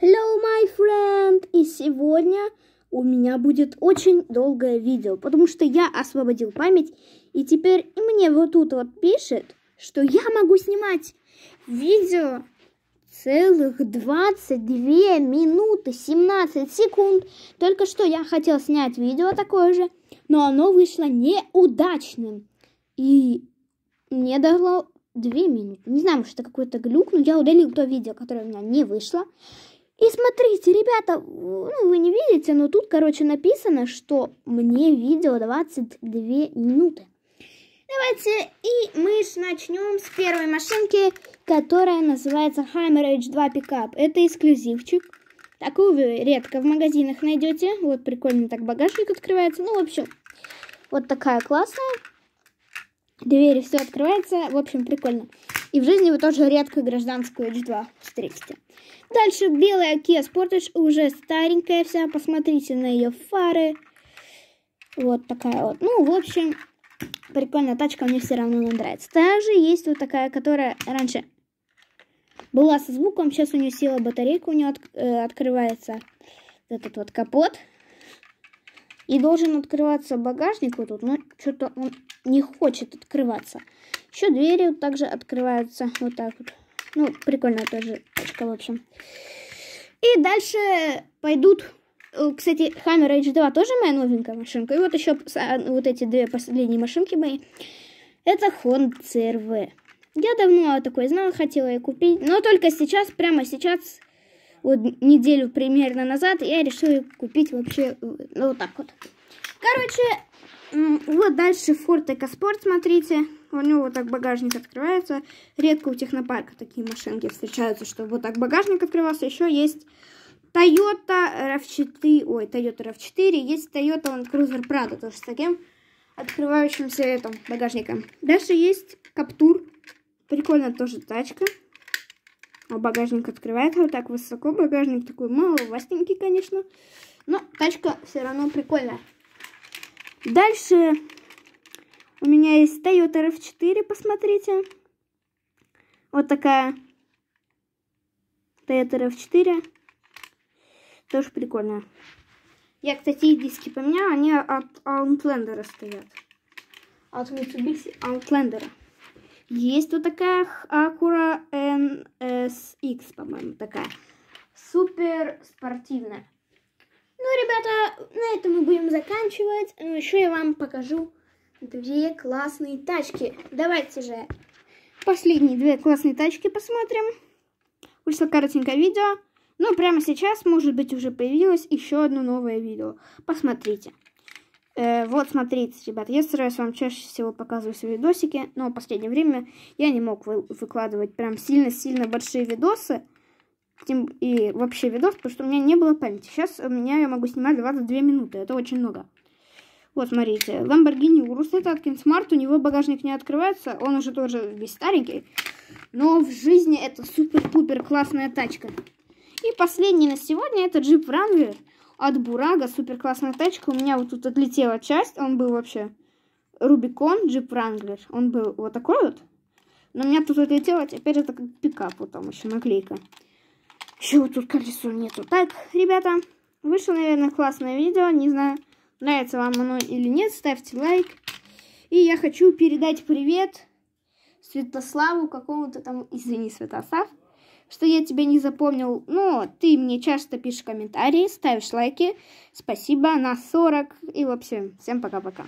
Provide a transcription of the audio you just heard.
Hello, my friend! И сегодня у меня будет очень долгое видео, потому что я освободил память, и теперь мне вот тут вот пишет, что я могу снимать видео целых 22 минуты 17 секунд. Только что я хотел снять видео такое же, но оно вышло неудачным. И мне дало 2 минуты. Не знаю, может, это какой-то глюк, но я удалил то видео, которое у меня не вышло. И смотрите, ребята, ну, вы не видите, но тут, короче, написано, что мне видео 22 минуты. Давайте, и мы начнем с первой машинки, которая называется Hammer H2 Pickup. Это эксклюзивчик. Такую вы редко в магазинах найдете. Вот прикольно так багажник открывается. Ну, в общем, вот такая классная. Двери все открывается. В общем, прикольно. И в жизни вы тоже редко гражданскую H2 встретите. Дальше белая Kia Sportage уже старенькая вся. Посмотрите на ее фары. Вот такая вот. Ну, в общем, прикольная тачка, мне все равно нравится. Также есть вот такая, которая раньше была со звуком. Сейчас у нее села батарейка, у нее от, э, открывается этот вот капот. И должен открываться багажник вот тут, но что-то он не хочет открываться. Еще двери также открываются вот так вот. Ну, прикольная тоже очка, в общем. И дальше пойдут... Э, кстати, Hammer H2 тоже моя новенькая машинка. И вот еще вот эти две последние машинки мои. Это Honda CRV. Я давно о такой знала, хотела ее купить. Но только сейчас, прямо сейчас, вот неделю примерно назад, я решила купить вообще ну, вот так вот. Короче, вот дальше Ford EcoSport, смотрите у него вот так багажник открывается. Редко у технопарка такие машинки встречаются, что вот так багажник открывался. Еще есть Toyota RAV4, ой, Toyota RAV4, есть Toyota Land Cruiser Prado, тоже с таким открывающимся этим багажником. Дальше есть Каптур, прикольная тоже тачка. А багажник открывается вот так высоко, багажник такой маловастенький, конечно, но тачка все равно прикольная. Дальше у меня есть Toyota RAV4, посмотрите. Вот такая Toyota RAV4. Тоже прикольная. Я, кстати, и диски поменяла, они от Outlander стоят. От Mitsubishi Outlander. Есть вот такая Acura NSX, по-моему, такая. Супер спортивная. Ну, ребята, на этом мы будем заканчивать. Ну, еще я вам покажу две классные тачки. Давайте же последние две классные тачки посмотрим. Вышло коротенькое видео. Но прямо сейчас, может быть, уже появилось еще одно новое видео. Посмотрите. Э, вот, смотрите, ребят, я стараюсь вам чаще всего показывать свои видосики, но в последнее время я не мог вы выкладывать прям сильно-сильно большие видосы тем, и вообще видос, потому что у меня не было памяти. Сейчас у меня я могу снимать 22 минуты, это очень много. Вот, смотрите, Lamborghini Urus, это Atkins Smart, у него багажник не открывается, он уже тоже весь старенький. Но в жизни это супер-пупер классная тачка. И последний на сегодня это Jeep Wrangler от Бурага, супер классная тачка. У меня вот тут отлетела часть, он был вообще Рубикон Jeep Wrangler, он был вот такой вот. Но у меня тут отлетела, теперь это как пикап, вот там еще наклейка. Еще вот тут колесо нету. Так, ребята, вышло, наверное, классное видео, не знаю нравится вам оно или нет, ставьте лайк. И я хочу передать привет Святославу какому-то там, извини, Святослав, что я тебя не запомнил. Но ты мне часто пишешь комментарии, ставишь лайки. Спасибо на 40. И вообще, всем пока-пока.